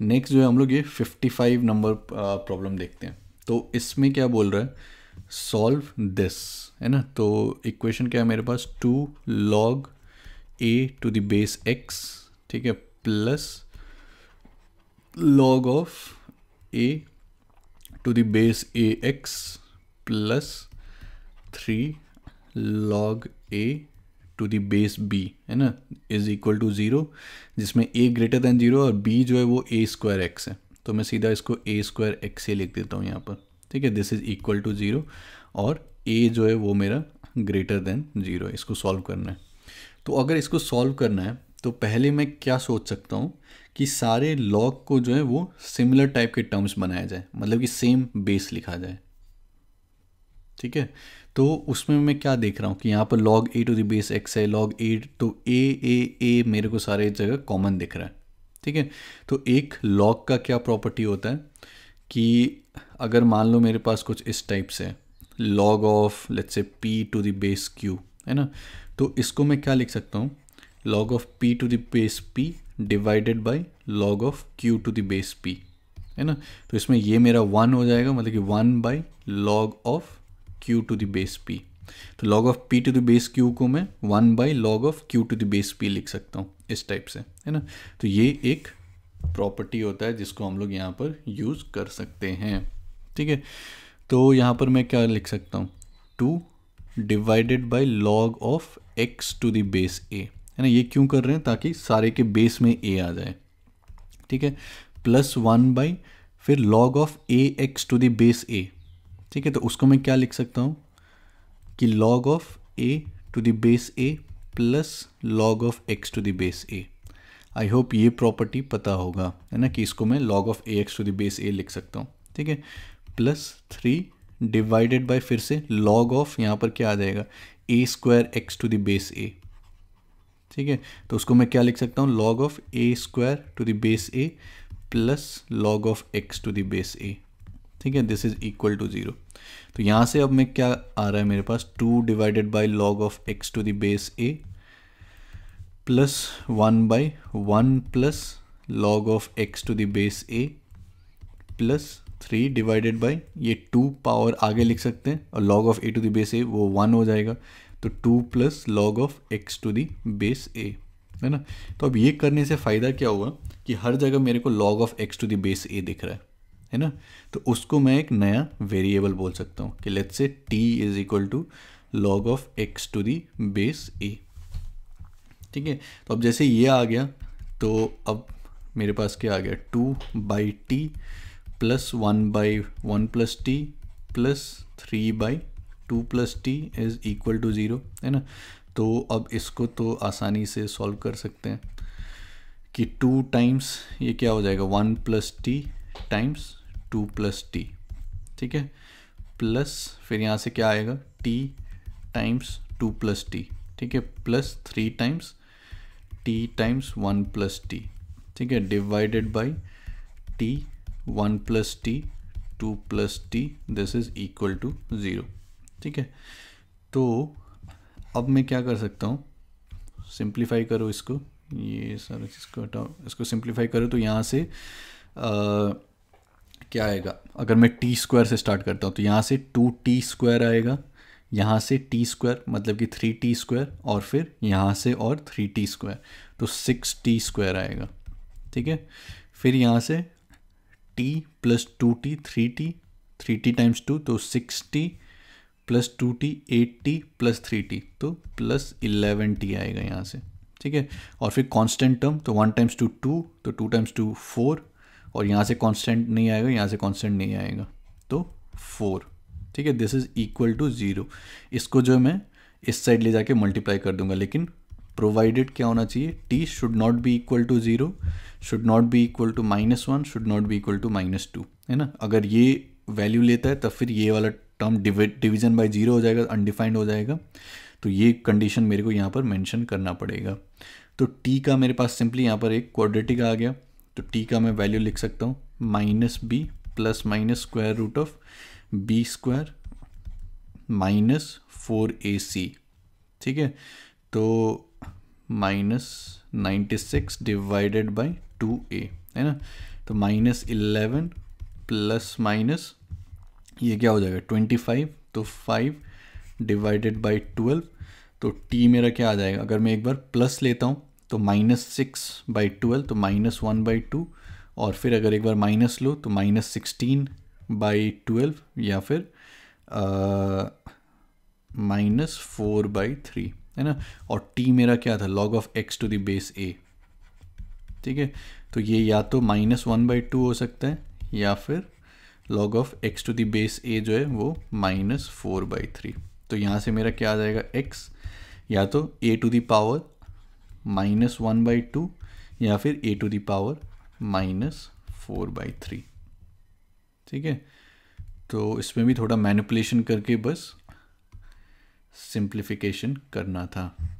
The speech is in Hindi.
नेक्स्ट जो है हम लोग ये 55 नंबर प्रॉब्लम देखते हैं तो इसमें क्या बोल रहा है सॉल्व दिस है ना तो इक्वेशन क्या है मेरे पास two log a to the base x ठीक है plus log of a to the base a x plus three log a to the base b है ना इज़ इक्वल टू ज़ीरो जिसमें ए ग्रेटर देन ज़ीरो और बी जो है वो ए स्क्वायर एक्स है तो मैं सीधा इसको ए स्क्वायर एक्स ही लिख देता हूँ यहाँ पर ठीक है this is equal to zero और ए जो है वो मेरा ग्रेटर देन ज़ीरो इसको सॉल्व करना है तो अगर इसको सॉल्व करना है तो पहले मैं क्या सोच सकता हूँ कि सारे लॉग को जो है वो सिमिलर टाइप के टर्म्स बनाया जाए मतलब कि सेम बेस लिखा जाए ठीक है तो उसमें मैं क्या देख रहा हूँ कि यहाँ पर log a to the base x है लॉग ए तो ए ए ए मेरे को सारे जगह कॉमन दिख रहा है ठीक है तो एक लॉग का क्या प्रॉपर्टी होता है कि अगर मान लो मेरे पास कुछ इस टाइप से log of let's say p to the base q है ना तो इसको मैं क्या लिख सकता हूँ log of p to the base p divided by log of q to the base p है ना तो इसमें ये मेरा वन हो जाएगा मतलब कि one by log of q to the base p तो log of p to the base q को मैं one by log of q to the base p लिख सकता हूँ इस टाइप से है ना तो ये एक प्रॉपर्टी होता है जिसको हम लोग यहाँ पर यूज़ कर सकते हैं ठीक है तो यहाँ पर मैं क्या लिख सकता हूँ two divided by log of x to the base a है ना ये क्यों कर रहे हैं ताकि सारे के बेस में ए आ जाए ठीक है प्लस वन बाई फिर log of a x to the base a ठीक है तो उसको मैं क्या लिख सकता हूँ कि log of a to the base a plus log of x to the base a I hope ये प्रॉपर्टी पता होगा है ना कि इसको मैं log of a x to the base a लिख सकता हूँ ठीक है प्लस थ्री डिवाइडेड बाई फिर से log ऑफ यहाँ पर क्या आ जाएगा a square x to the base a ठीक है तो उसको मैं क्या लिख सकता हूँ log of a square to the base a plus log of x to the base a ठीक है this is equal to zero तो यहां से अब मैं क्या आ रहा है मेरे पास two divided by log of x to the base a plus one by one plus log of x to the base a plus three divided by ये टू पावर आगे लिख सकते हैं और log of a to the base a वो वन हो जाएगा तो two plus log of x to the base a है ना तो अब ये करने से फ़ायदा क्या हुआ कि हर जगह मेरे को log of x to the base a दिख रहा है है ना तो उसको मैं एक नया वेरिएबल बोल सकता हूँ कि let's say t is equal to log of x to the base a ठीक है तो अब जैसे ये आ गया तो अब मेरे पास क्या आ गया two by t plus one by one plus t plus three by two plus t is equal to zero है ना तो अब इसको तो आसानी से सॉल्व कर सकते हैं कि टू टाइम्स ये क्या हो जाएगा one plus t times two plus t ठीक है प्लस फिर यहाँ से क्या आएगा t times two plus t ठीक है plus three times t times one plus t ठीक है divided by t one plus t two plus t this is equal to zero ठीक है तो अब मैं क्या कर सकता हूँ सिंप्लीफाई करो इसको ये सारा चीज़ को हटाओ इसको सिंप्लीफाई करो तो यहाँ से आ, क्या आएगा अगर मैं टी स्क्वायर से स्टार्ट करता हूँ तो यहाँ से टू टी स्क्वायर आएगा यहाँ से टी स्क्वायर मतलब कि थ्री टी स्क्वायर और फिर यहाँ से और थ्री टी स्क्वायर तो सिक्स टी स्क्वायर आएगा ठीक है फिर यहाँ से t plus two t three t three t times two तो six t plus two t eight t plus three t तो प्लस इलेवन टी आएगा यहाँ से ठीक है और फिर कांस्टेंट टर्म तो वन टाइम्स टू टू तो टू टाइम्स टू फोर और यहाँ से कांस्टेंट नहीं आएगा यहाँ से कांस्टेंट नहीं आएगा तो फोर ठीक है this is equal to zero इसको जो मैं इस साइड ले जाके मल्टीप्लाई कर दूंगा लेकिन प्रोवाइडेड क्या होना चाहिए t should not be equal to zero should not be equal to minus one should not be equal to minus two है ना अगर ये वैल्यू लेता है तब फिर ये वाला टर्म डिवीजन बाय जीरो हो जाएगा अनडिफाइंड हो जाएगा तो ये कंडीशन मेरे को यहाँ पर मैंशन करना पड़ेगा तो टी का मेरे पास सिंपली यहाँ पर एक क्वाड्रेटिक आ गया तो टी का मैं वैल्यू लिख सकता हूँ minus b plus minus square root of b square minus four a c ठीक है तो minus ninety six divided by two a है ना तो माइनस इलेवन प्लस माइनस ये क्या हो जाएगा ट्वेंटी फाइव तो फाइव डिवाइडेड बाई ट्वेल्व तो टी मेरा क्या आ जाएगा अगर मैं एक बार प्लस लेता हूँ तो माइनस सिक्स बाई ट्वेल्व तो माइनस वन बाई टू और फिर अगर एक बार माइनस लो तो माइनस सिक्सटीन बाई ट्वेल्व या फिर माइनस फोर बाई थ्री है ना और टी मेरा क्या था log of x to the base a ठीक है तो ये या तो माइनस वन बाई टू हो सकता है या फिर log of x to the base a जो है वो माइनस फोर बाई थ्री तो यहाँ से मेरा क्या आ जाएगा एक्स या तो a to the power minus one by two या फिर a to the power minus four by three ठीक है तो इसमें भी थोड़ा मैनिपुलेशन करके बस सिंप्लीफिकेशन करना था